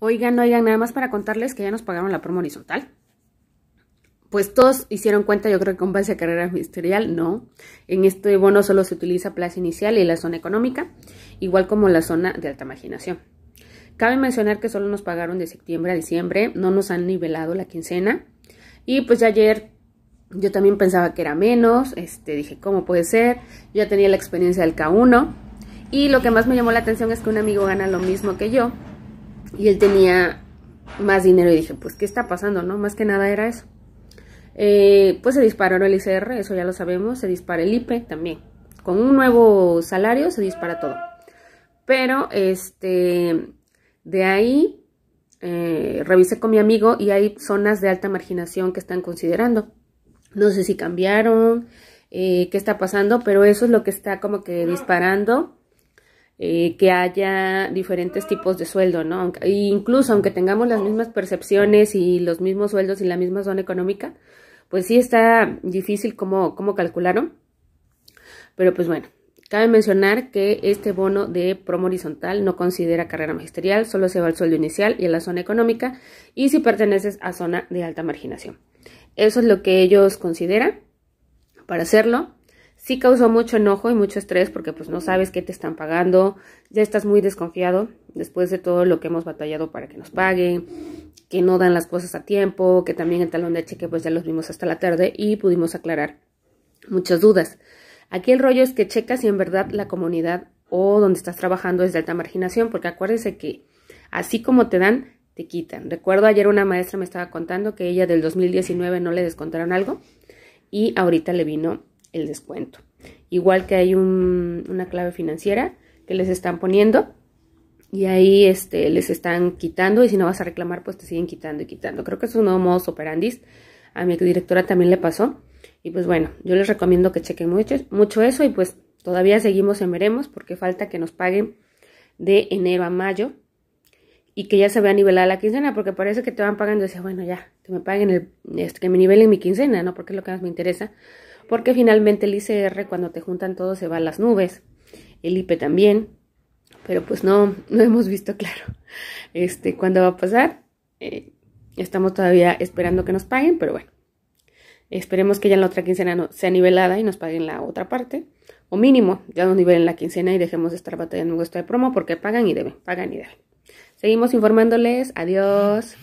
Oigan, oigan, nada más para contarles que ya nos pagaron la promo horizontal. Pues todos hicieron cuenta, yo creo que con base a carrera ministerial, no. En este bono solo se utiliza plaza inicial y la zona económica, igual como la zona de alta imaginación. Cabe mencionar que solo nos pagaron de septiembre a diciembre, no nos han nivelado la quincena. Y pues ayer yo también pensaba que era menos, este, dije, ¿cómo puede ser? Yo ya tenía la experiencia del K1. Y lo que más me llamó la atención es que un amigo gana lo mismo que yo, y él tenía más dinero y dije, pues, ¿qué está pasando? no Más que nada era eso. Eh, pues se disparó el ICR, eso ya lo sabemos, se dispara el IPE también. Con un nuevo salario se dispara todo. Pero, este, de ahí eh, revisé con mi amigo y hay zonas de alta marginación que están considerando. No sé si cambiaron, eh, qué está pasando, pero eso es lo que está como que disparando eh, que haya diferentes tipos de sueldo, ¿no? E incluso aunque tengamos las mismas percepciones y los mismos sueldos y la misma zona económica, pues sí está difícil cómo, cómo calcularon. Pero pues bueno, cabe mencionar que este bono de promo horizontal no considera carrera magisterial, solo se va al sueldo inicial y a la zona económica y si perteneces a zona de alta marginación. Eso es lo que ellos consideran para hacerlo sí causó mucho enojo y mucho estrés porque pues no sabes qué te están pagando, ya estás muy desconfiado después de todo lo que hemos batallado para que nos paguen, que no dan las cosas a tiempo, que también el talón de cheque pues ya los vimos hasta la tarde y pudimos aclarar muchas dudas. Aquí el rollo es que checas si en verdad la comunidad o donde estás trabajando es de alta marginación, porque acuérdense que así como te dan, te quitan. Recuerdo ayer una maestra me estaba contando que ella del 2019 no le descontaron algo y ahorita le vino el descuento. Igual que hay una clave financiera que les están poniendo y ahí este, les están quitando y si no vas a reclamar pues te siguen quitando y quitando. Creo que es un nuevo modo operandi. A mi directora también le pasó. Y pues bueno, yo les recomiendo que chequen mucho, mucho eso y pues todavía seguimos en veremos porque falta que nos paguen de enero a mayo y que ya se vea nivelada la quincena, porque parece que te van pagando y bueno, ya, que me paguen el, este, que me nivelen mi quincena, ¿no? Porque es lo que más me interesa. Porque finalmente el ICR, cuando te juntan todo, se va a las nubes. El IP también. Pero pues no, no hemos visto claro este, cuándo va a pasar. Eh, estamos todavía esperando que nos paguen, pero bueno. Esperemos que ya en la otra quincena no, sea nivelada y nos paguen la otra parte. O mínimo, ya nos nivelen la quincena y dejemos de estar batallando un esto de promo porque pagan y deben, pagan y deben. Seguimos informándoles. Adiós.